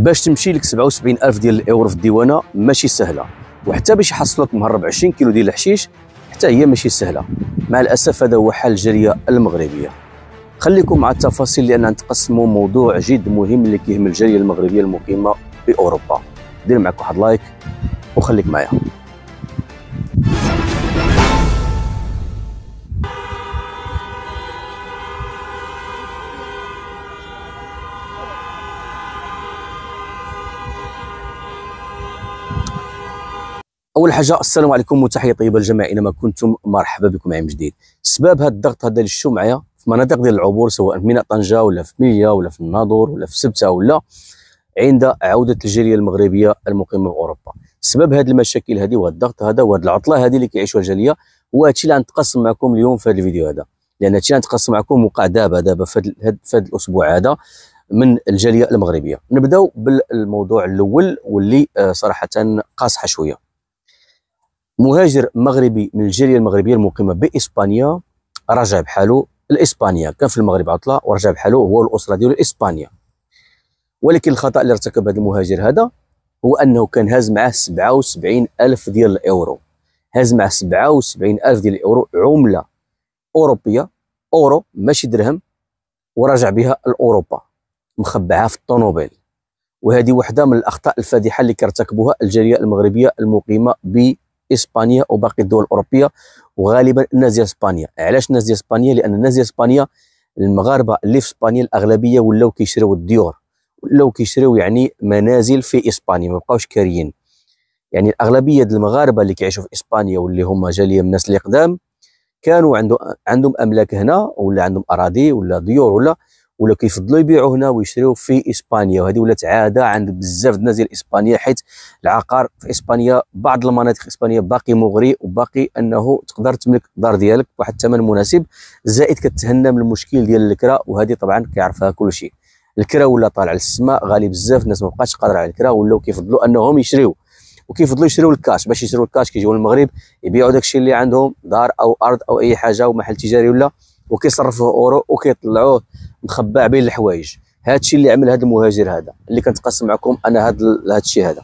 باش تمشي لك 77000 ديال الاورو في الديوانه ماشي سهله وحتى باش يحصل لك مهرب 20 كيلو ديال الحشيش حتى هي ماشي سهله مع الاسف هذا هو حال الجاليه المغربيه خليكم مع التفاصيل لان نتقسموا موضوع جد مهم اللي كيهم الجاليه المغربيه المقيمه في اوروبا دير معك واحد لايك وخليك معايا اول حاجه السلام عليكم وتحيه طيبه للجميع اينما كنتم مرحبا بكم عام جديد سبب هذا الضغط هذا اللي معايا في مناطق ديال العبور سواء في ميناء طنجه ولا في ميليا ولا في الناظور ولا في سبته ولا عند عوده الجاليه المغربيه المقيمه في اوروبا سبب هذه المشاكل هذه وهذا الضغط هذا وهذه العطله هذه اللي كيعيشوها الجاليه هو هادشي اللي غنتقاسم معكم اليوم في هذا الفيديو هذا لان هادشي غنتقاسم معكم وقع دابا دابا في هذا الاسبوع هذا من الجاليه المغربيه نبداو بالموضوع الاول واللي آه، صراحه قاصحه شويه مهاجر مغربي من الجاليه المغربيه المقيمه باسبانيا رجع بحاله لاسبانيا كان في المغرب عطله ورجع بحاله هو الاسره ديالو لاسبانيا ولكن الخطا اللي ارتكب هذا المهاجر هذا هو انه كان هاز معاه 77 الف ديال الاورو هاز معاه 77 الف ديال الاورو عمله اوروبيه اورو ماشي درهم ورجع بها لاوروبا مخبعها في الطوموبيل وهذه واحده من الاخطاء الفادحه اللي كرتكبوها الجاليه المغربيه المقيمه ب اسبانيا وباقي الدول الاوروبيه وغالبا الناس ديال اسبانيا علاش الناس ديال اسبانيا لان الناس ديال اسبانيا المغاربه اللي في اسبانيا الاغلبيه ولاو كيشريو الديور ولاو كيشريو يعني منازل في اسبانيا ما بقاوش كاريين يعني الاغلبيه ديال المغاربه اللي كيعيشوا في اسبانيا واللي هما جاليه من الناس اللي قدام كانوا عندهم عندهم املاك هنا ولا عندهم اراضي ولا ديور ولا ولا كيفضلوا يبيعوا هنا ويشريوا في اسبانيا وهذه ولات عاده عند بزاف الناس ديال اسبانيا حيت العقار في اسبانيا بعض المناطق في اسبانيا باقي مغري وباقي انه تقدر تملك الدار ديالك بواحد الثمن مناسب زائد كتهنى من المشكل ديال الكرا وهذه طبعا كيعرفها كل شيء الكرا ولا طالع للسماء غالي بزاف الناس ما بقاش قادره على الكرا ولاو كيفضلوا انهم يشريوا وكيفضلوا يشريوا الكاش باش يشريوا الكاش كيجيو للمغرب يبيعوا داكشي اللي عندهم دار او ارض او اي حاجه ومحل تجاري ولا وكيصرفوه اورو وكيطلعوه مخبع بين الحوايج هادشي اللي عمل هذا المهاجر هذا اللي كنتقاسم معكم انا هذا الشيء هذا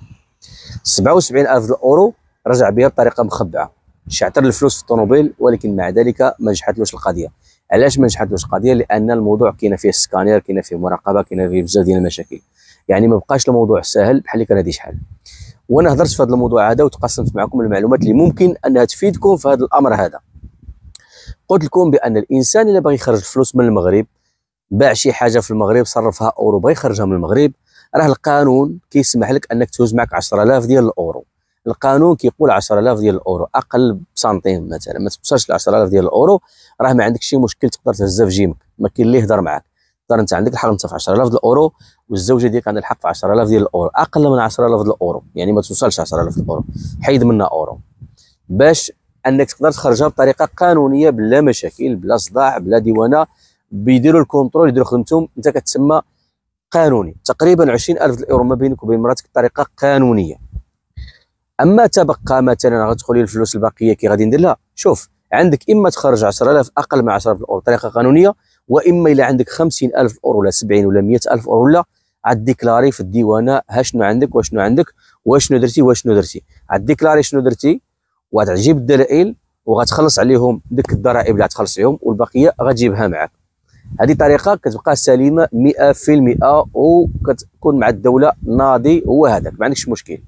77000 اورو رجع بها بطريقه مخبعه شعتر الفلوس في الطوموبيل ولكن مع ذلك ما نجحتلوش القضيه علاش ما نجحتلوش القضيه لان الموضوع كاين فيه السكانير كاين فيه مراقبه كاين فيه بزاف ديال المشاكل يعني ما بقاش الموضوع سهل بحال اللي كان هذه شحال وانا هضرت في هذا الموضوع هذا وتقاسمت معكم المعلومات اللي ممكن انها تفيدكم في هذا الامر هذا قلت لكم بان الانسان اللي باغي يخرج فلوس من المغرب باع شي حاجه في المغرب صرفها اورو بغى يخرجها من المغرب راه القانون كيسمح لك انك تهز معك 10000 ديال الاورو القانون كيقول 10000 ديال الاورو اقل بسنتيم مثلا ما توصلش ل 10000 ديال الاورو راه ما عندك شي مشكل تقدر تهزها في جيمك ما كاين اللي يهضر معاك تقدر انت عندك الحق انت في 10000 الاورو والزوجه ديالك عندها الحق في 10000 ديال الاورو اقل من 10000 الاورو يعني ما توصلش 10000 الاورو حيد منا اورو باش انك تقدر تخرجها بطريقه قانونيه بلا مشاكل بلا صداع بلا ديوانه بيديروا الكونترول يديروا خدمتهم انت كتسمى قانوني تقريبا 20000 يورو ما بينك وبين مراتك بطريقه قانونيه اما تبقى مثلا غتقولي الفلوس الباقيه كي غادي ندير لها شوف عندك اما تخرج 10000 اقل من 10000 اورو بطريقه قانونيه واما الى عندك 50000 اورو ولا 70 ولا 100000 اورو ولا عديكلاري في الديوانه ها شنو عندك وشنو عندك وشنو درتي وشنو درتي عديكلاري شنو درتي وغتجيب الدلائل وغتخلص عليهم ديك الضرائب اللي غتخلص عليهم والبقيه غتجيبها معاك هذه طريقه كتبقى سليمه 100% وكتكون مع الدوله ناضي هو هذاك ما عندكش مشكل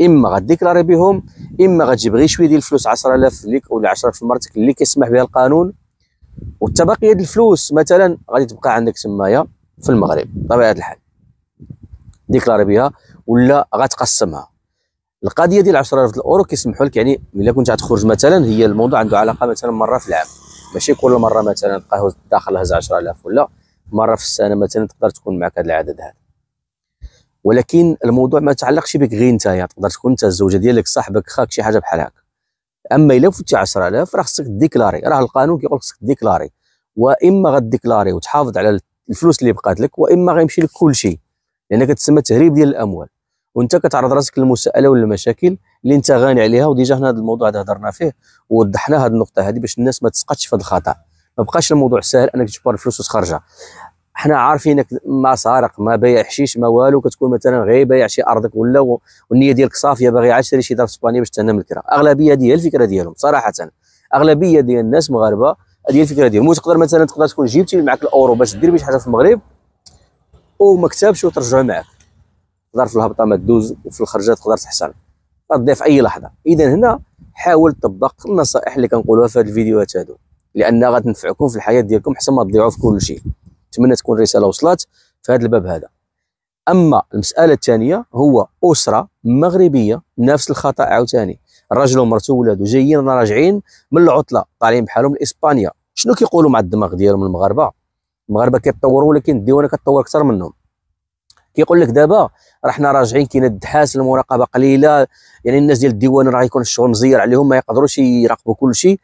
اما غديكلاري بهم اما غتجيب غير شويه ديال الفلوس 10000 ليك ولا 10 مرتك اللي كيسمح بها القانون والتبقيه ديال الفلوس مثلا غادي تبقى عندك تمايا في المغرب بطبيعه الحال ديكلاري بها ولا غتقسمها القضيه ديال 10000 الاورو كيسمحوا لك يعني الا كنت غتخرج مثلا هي الموضوع عنده علاقه مثلا مره في العام ماشي كل مره مثلا القهوه هز 10000 ولا مره في السنه مثلا تقدر تكون معك هذا العدد هذا ولكن الموضوع ما تعلقش بك غير انت تقدر تكون انت الزوجه ديالك صاحبك خاك شي حاجه بحال هكا اما الا فتي 10000 راه خصك ديكلاري راه القانون كيقول خصك ديكلاري واما غديكلاري وتحافظ على الفلوس اللي بقات لك واما غيمشي لك كل شيء لان كتسمى تهريب ديال الاموال وانت كتعرض راسك للمساءله ولا المشاكل اللي انت غاني عليها وديجا هنا هذا الموضوع هذا هضرنا فيه ووضحنا هذه النقطه هذه باش الناس ما تسقطش في هذا الخطا ما بقاش الموضوع سهل انك تجبر الفلوس وتخرجها حنا عارفينك ما سارق ما بايع حشيش ما والو كتكون مثلا غير بايع شي ارضك ولا والنيه ديالك صافيه باغي عاد تشري شي دار في اسبانيا باش تهنا من الكره اغلبيه ديال الفكره ديالهم صراحه اغلبيه ديال الناس مغاربه هذه الفكره ديالهم وتقدر مثلا تقدر تكون جبتي معك الاورو باش دير بيه شي حاجه في المغرب وما كتبش وترجع معك تقدر في الهبطه ما تدوز وفي الخرجه تقدر تحصل تضيع في اي لحظه اذا هنا حاول تطبق النصائح اللي كنقولوها في هاد الفيديوهات هادو لانها غتنفعكم في الحياه ديالكم حسن ما تضيعوا في كل شيء نتمنى تكون الرساله وصلت في هذا الباب هذا اما المساله الثانيه هو اسره مغربيه نفس الخطا عاوتاني الراجل ومرته وولادو جايين راجعين من العطله طالعين بحالهم لاسبانيا شنو كيقولوا مع الدماغ ديالهم المغاربه المغاربه كيتطوروا ولكن الديوانه كتطور اكثر منهم كيقول لك دابا راه حنا راجعين كاين الدحاس المراقبه قليله يعني الناس ديال الديوان راه يكون الشغل مزير عليهم ما يقدروش يراقبوا كل شيء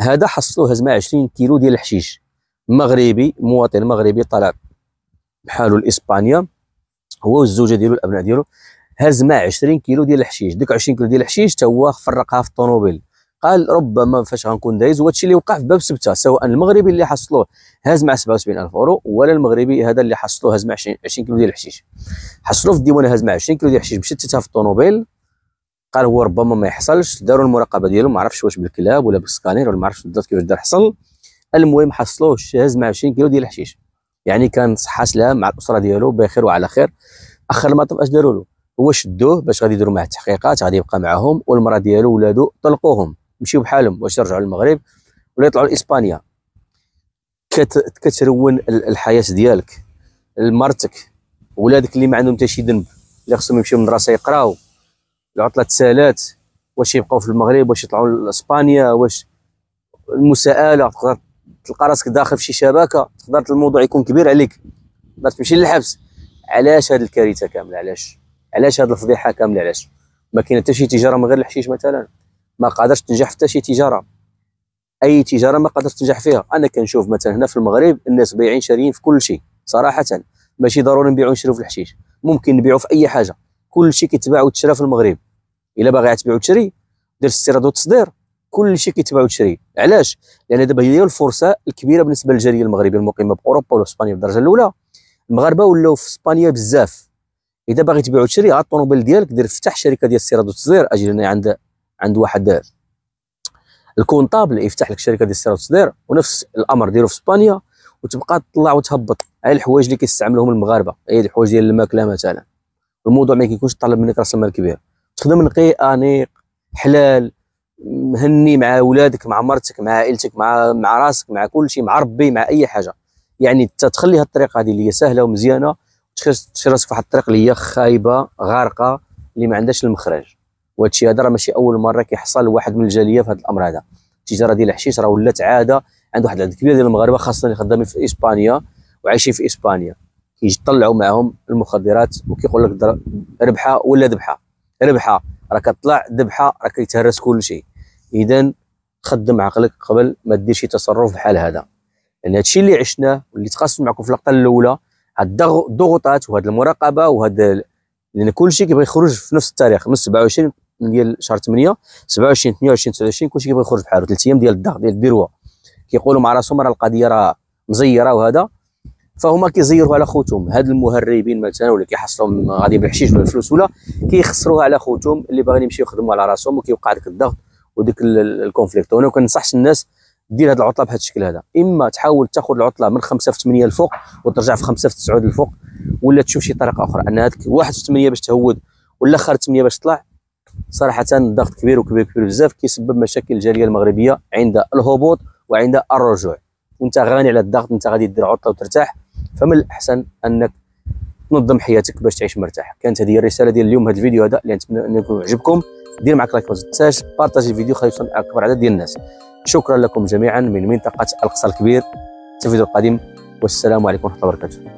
هذا حصلوه مع 20 كيلو ديال الحشيش مغربي مواطن مغربي طلع بحالو لاسبانيا هو والزوجه ديالو الابناء ديالو هز مع 20 كيلو ديال الحشيش ديك 20 كيلو ديال الحشيش تا هو فرقها في الطوموبيل قال ربما فاش غنكون دايز وهادشي اللي وقع في باب سبته سواء المغربي اللي حصلوه هاز مع 77000 اورو ولا المغربي هذا اللي حصلوه هاز مع 20 كيلو ديال الحشيش حصلوه في الديوان هاز مع 20 كيلو ديال الحشيش مشتتها في الطوموبيل قال هو ربما ما يحصلش داروا المراقبه ديالو ما عرفش واش بالكلاب ولا بالسكانير ولا ما عرفش بالضبط كيفاش دار حصل المهم حصلوه هاز مع 20 كيلو ديال الحشيش يعني كان صحه سلام مع الاسره ديالو بخير وعلى خير اخر المطاف اش داروا له هو شدوه باش غادي يديروا معاه التحقيقات غادي يبقى معاهم والمراه ديالو ولادو طلقوهم يمشيو بحالهم باش يرجعوا للمغرب ولا يطلعوا لاسبانيا كت... كترون الحياه ديالك لمرتك ولادك اللي ما عندهم حتى شي ذنب اللي خصهم يمشيو للمدرسه يقراو العطله تسالات واش يبقاو في المغرب واش يطلعوا لاسبانيا واش المساءله تقدر تلقى راسك داخل في شي شبكه تقدر الموضوع يكون كبير عليك تقدر تمشي للحبس علاش هذه الكارثه كامله علاش علاش هذه الفضيحه كامله علاش ما كاين حتى شي تجاره من غير الحشيش مثلا ما قادرش تنجح حتى شي تجاره اي تجاره ما قادرش تنجح فيها انا كنشوف مثلا هنا في المغرب الناس بايعين شاريين في كل شيء صراحه ماشي ضروري نبيعوا ونشريو في الحشيش ممكن نبيعوا في اي حاجه كل شيء كيتباع وتشرى في المغرب الا باغي تبيع وتشري دير استيراد والتصدير كل شيء كيتباع وتشري علاش لان دابا هي الفرصه الكبيره بالنسبه للجاليه المغربيه المقيمه باوروبا ولا اسبانيا بالدرجه الاولى المغاربه ولاو في اسبانيا بزاف اذا باغي تبيع وتشري عاد الطوموبيل ديالك دير افتح شركه ديال استيراد وتصدير اجي هنا عند عند واحد الكونطابل يفتح لك شركه ديال السير دير ونفس الامر ديرو في اسبانيا وتبقى تطلع وتهبط على الحوايج اللي كيستعملوهم المغاربه اي الحوايج ديال الماكله مثلا الموضوع ما كيكونش طالب منك راس المال كبير تخدم نقي انيق حلال مهني مع ولادك مع مرتك مع عائلتك مع مع راسك مع كل شيء مع ربي مع اي حاجه يعني تخلي هذه الطريقه هذه اللي هي سهله ومزيانه تشري راسك في واحد الطريق اللي هي خايبه غارقه اللي ما عندهاش المخرج وهادشي هذا راه ماشي اول مره كيحصل لواحد من الجاليه في هذا الامر هذا التجاره ديال الحشيش راه ولات عاده عند واحد العدد كبير ديال المغاربه خاصه اللي خدامين في اسبانيا وعايشين في اسبانيا كيطلعوا معاهم المخدرات وكيقول لك ربحه ولا ذبحه ربحه راه كطلع ذبحه راه كيتهرس كل شيء اذا خدم عقلك قبل ما دير شي تصرف بحال هذا لان هادشي اللي عشناه واللي تقاسم معكم في اللقطه الاولى هاد الضغوطات وهاد المراقبه وهاد لان كلشي كيبغي يخرج في نفس التاريخ من 27 ديال شهر 8 27 28 29 كلشي كيبغي يخرج بحالو ثلاث ايام ديال الضغط ديال البيروه كيقولوا مع راسهم راه القضيه راه مزيره وهذا فهما كيزيروا على خوتهم هاد المهربين مثلا ولا كيحصلوا غادي بالحشيش ولا الفلوس ولا كيخسروها على خوتهم اللي باغيين يمشيو يخدموا على راسهم وكيوقع داك الضغط وديك الكونفليكت وانا كنصحش الناس دير هاد العطله بهذا الشكل هذا اما تحاول تاخذ العطله من 5 في 8 الفوق وترجع في 5 في 9 الفوق ولا تشوف شي طريقه اخرى ان هاد 1 في 8 باش تهود ولا اخر 8 باش تطلع صراحه ضغط كبير وكبير كبير بزاف كيسبب مشاكل الجاليه المغربيه عند الهبوط وعند الرجوع وانت غني على الضغط انت غادي دير عطله وترتاح فمن الاحسن انك تنظم حياتك باش تعيش مرتاح كانت هذه الرساله ديال اليوم هذا الفيديو هذا اللي نتمنى انه يكون عجبكم دير معك لايك ما بارطاجي الفيديو خلي يوصل اكبر عدد ديال الناس شكرا لكم جميعا من منطقه القصر الكبير الفيديو القادم والسلام عليكم ورحمه الله وبركاته